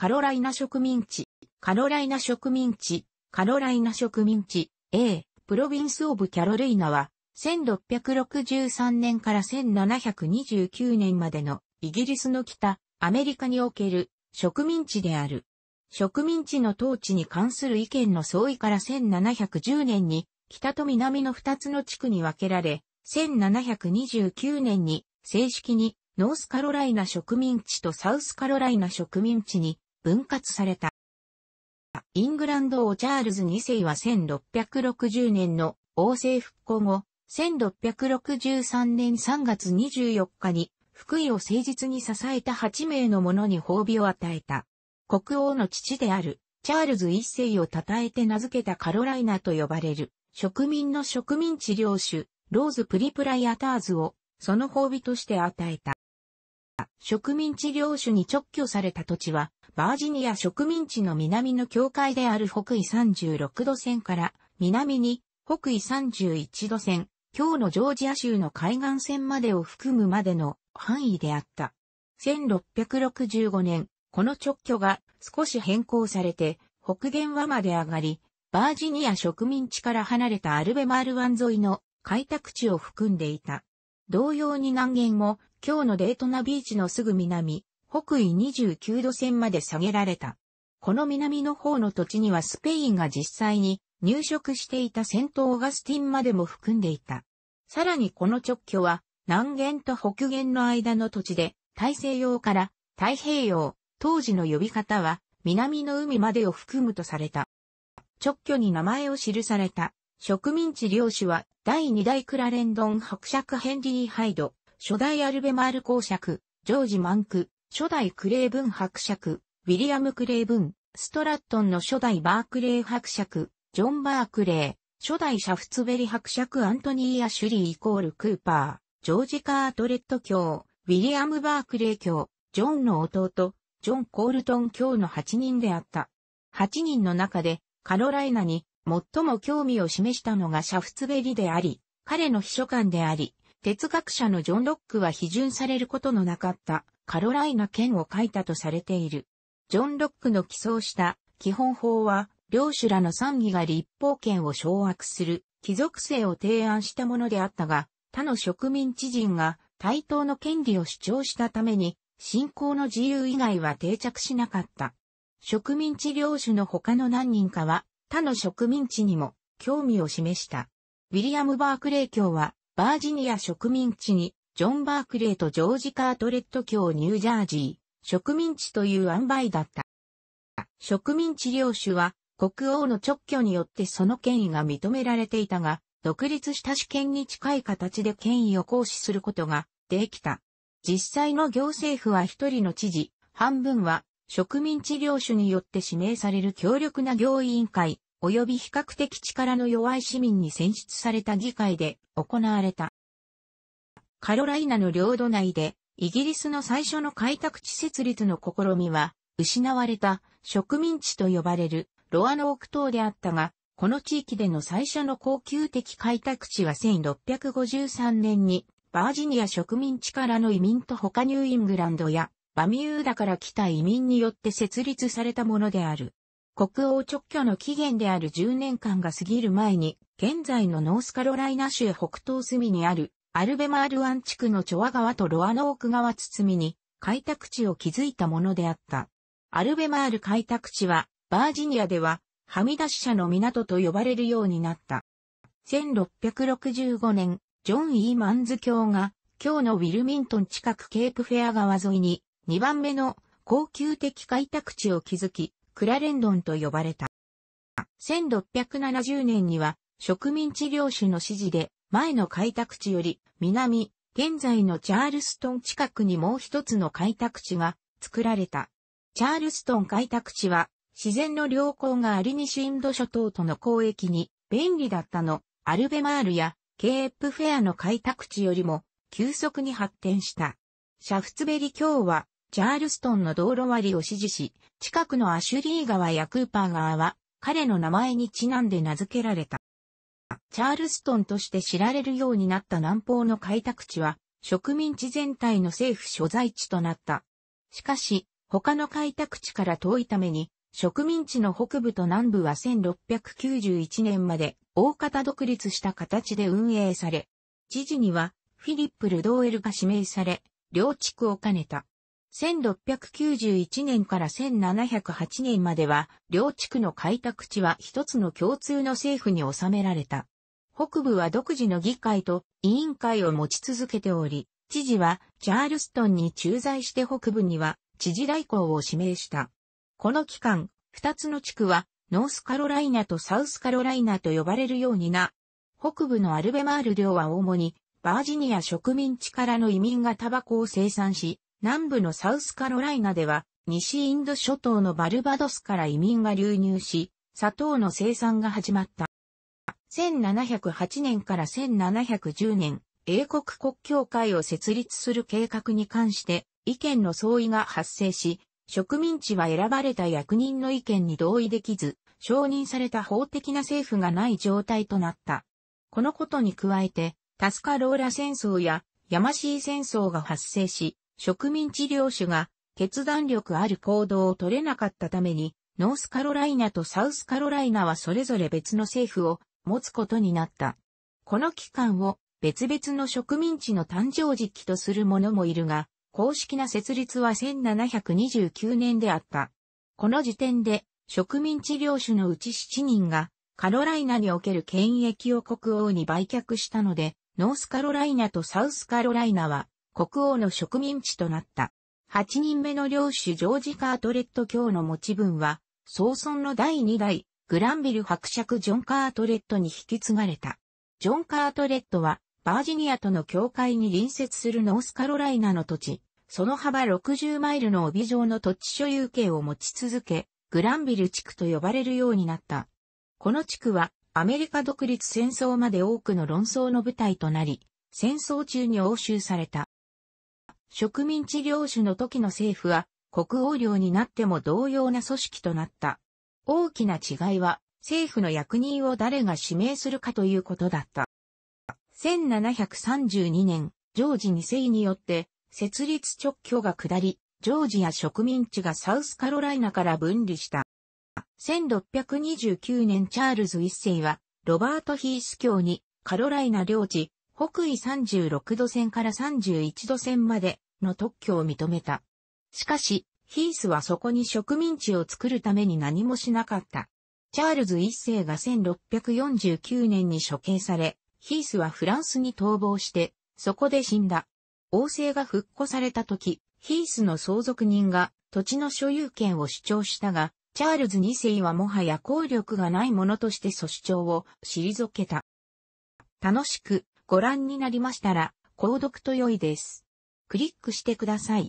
カロライナ植民地、カロライナ植民地、カロライナ植民地、A、プロヴィンス・オブ・キャロルイナは、1663年から1729年までのイギリスの北、アメリカにおける植民地である。植民地の統治に関する意見の相違から1710年に北と南の2つの地区に分けられ、1729年に正式にノースカロライナ植民地とサウスカロライナ植民地に分割された。イングランド王チャールズ2世は1660年の王政復興後、1663年3月24日に福井を誠実に支えた8名の者に褒美を与えた。国王の父であるチャールズ一世を称えて名付けたカロライナと呼ばれる植民の植民地領主ローズ・プリプライアターズをその褒美として与えた。植民治療種に直居された土地はバージニア植民地の南の境界である北緯36度線から南に北緯31度線、今日のジョージア州の海岸線までを含むまでの範囲であった。1665年、この直挙が少し変更されて北限和まで上がり、バージニア植民地から離れたアルベマール湾沿いの開拓地を含んでいた。同様に南限も今日のデートナビーチのすぐ南、北緯29度線まで下げられた。この南の方の土地にはスペインが実際に入植していた戦闘オガスティンまでも含んでいた。さらにこの直居は南限と北限の間の土地で大西洋から太平洋、当時の呼び方は南の海までを含むとされた。直居に名前を記された植民地領主は第2代クラレンドン伯爵ヘンリー・ハイド、初代アルベマール公爵、ジョージ・マンク、初代クレイブン伯爵、ウィリアム・クレイブン、ストラットンの初代バークレイ伯爵、ジョン・バークレイ、初代シャフツベリ伯爵アントニー・アシュリーイコール・クーパー、ジョージ・カートレット卿、ウィリアム・バークレイ卿、ジョンの弟、ジョン・コールトン卿の8人であった。8人の中で、カロライナに最も興味を示したのがシャフツベリであり、彼の秘書官であり、哲学者のジョン・ロックは批准されることのなかったカロライナ県を書いたとされている。ジョン・ロックの起草した基本法は、領主らの賛議が立法権を掌握する貴族性を提案したものであったが、他の植民地人が対等の権利を主張したために、信仰の自由以外は定着しなかった。植民地領主の他の何人かは、他の植民地にも興味を示した。ウィリアム・バークレー卿は、バージニア植民地にジョン・バークレーとジョージ・カートレット教ニュージャージー、植民地という塩梅だった。植民地領主は国王の直居によってその権威が認められていたが、独立した主権に近い形で権威を行使することができた。実際の行政府は一人の知事、半分は植民地領主によって指名される強力な行委員会、及び比較的力の弱い市民に選出された議会で行われた。カロライナの領土内で、イギリスの最初の開拓地設立の試みは、失われた植民地と呼ばれるロアノーク島であったが、この地域での最初の恒久的開拓地は1653年にバージニア植民地からの移民と他ニューイングランドやバミューダから来た移民によって設立されたものである。国王直居の期限である10年間が過ぎる前に、現在のノースカロライナ州北東隅にあるアルベマール湾地区のチョワ川とロアノーク川包みに開拓地を築いたものであった。アルベマール開拓地は、バージニアでは、はみ出し者の港と呼ばれるようになった。1665年、ジョン・イーマンズ卿が、今日のウィルミントン近くケープフェア川沿いに、2番目の高級的開拓地を築き、クラレンドンと呼ばれた。1670年には、植民地領主の指示で、前の開拓地より南、現在のチャールストン近くにもう一つの開拓地が作られた。チャールストン開拓地は自然の良好があり西インド諸島との交易に便利だったの、アルベマールやケープフェアの開拓地よりも急速に発展した。シャフツベリ卿はチャールストンの道路割りを支持し、近くのアシュリー川やクーパー川は彼の名前にちなんで名付けられた。チャールストンとして知られるようになった南方の開拓地は、植民地全体の政府所在地となった。しかし、他の開拓地から遠いために、植民地の北部と南部は1691年まで大方独立した形で運営され、知事にはフィリップ・ルドーエルが指名され、両地区を兼ねた。1691年から1708年までは、両地区の開拓地は一つの共通の政府に収められた。北部は独自の議会と委員会を持ち続けており、知事はチャールストンに駐在して北部には知事代行を指名した。この期間、二つの地区はノースカロライナとサウスカロライナと呼ばれるようにな。北部のアルベマール領は主にバージニア植民地からの移民がタバコを生産し、南部のサウスカロライナでは西インド諸島のバルバドスから移民が流入し、砂糖の生産が始まった。1708年から1710年、英国国教会を設立する計画に関して意見の相違が発生し、植民地は選ばれた役人の意見に同意できず、承認された法的な政府がない状態となった。このことに加えて、タスカローラ戦争やヤマシー戦争が発生し、植民地領主が決断力ある行動を取れなかったために、ノースカロライナとサウスカロライナはそれぞれ別の政府を持つことになった。この期間を別々の植民地の誕生時期とする者もいるが、公式な設立は1729年であった。この時点で植民地領主のうち7人がカロライナにおける権益を国王に売却したので、ノースカロライナとサウスカロライナは国王の植民地となった。8人目の領主ジョージ・カートレット卿の持ち分は、総村の第2代グランビル伯爵ジョン・カートレットに引き継がれた。ジョン・カートレットは、バージニアとの境界に隣接するノースカロライナの土地、その幅60マイルの帯状の土地所有権を持ち続け、グランビル地区と呼ばれるようになった。この地区は、アメリカ独立戦争まで多くの論争の舞台となり、戦争中に押収された。植民地領主の時の政府は、国王領になっても同様な組織となった。大きな違いは、政府の役人を誰が指名するかということだった。1732年、ジョージ2世によって、設立直挙が下り、ジョージア植民地がサウスカロライナから分離した。1629年チャールズ1世は、ロバート・ヒース教に、カロライナ領地、北緯36度線から31度線までの特許を認めた。しかし、ヒースはそこに植民地を作るために何もしなかった。チャールズ一世が1649年に処刑され、ヒースはフランスに逃亡して、そこで死んだ。王政が復古された時、ヒースの相続人が土地の所有権を主張したが、チャールズ二世はもはや効力がないものとして訴主張を退けた。楽しくご覧になりましたら、購読と良いです。クリックしてください。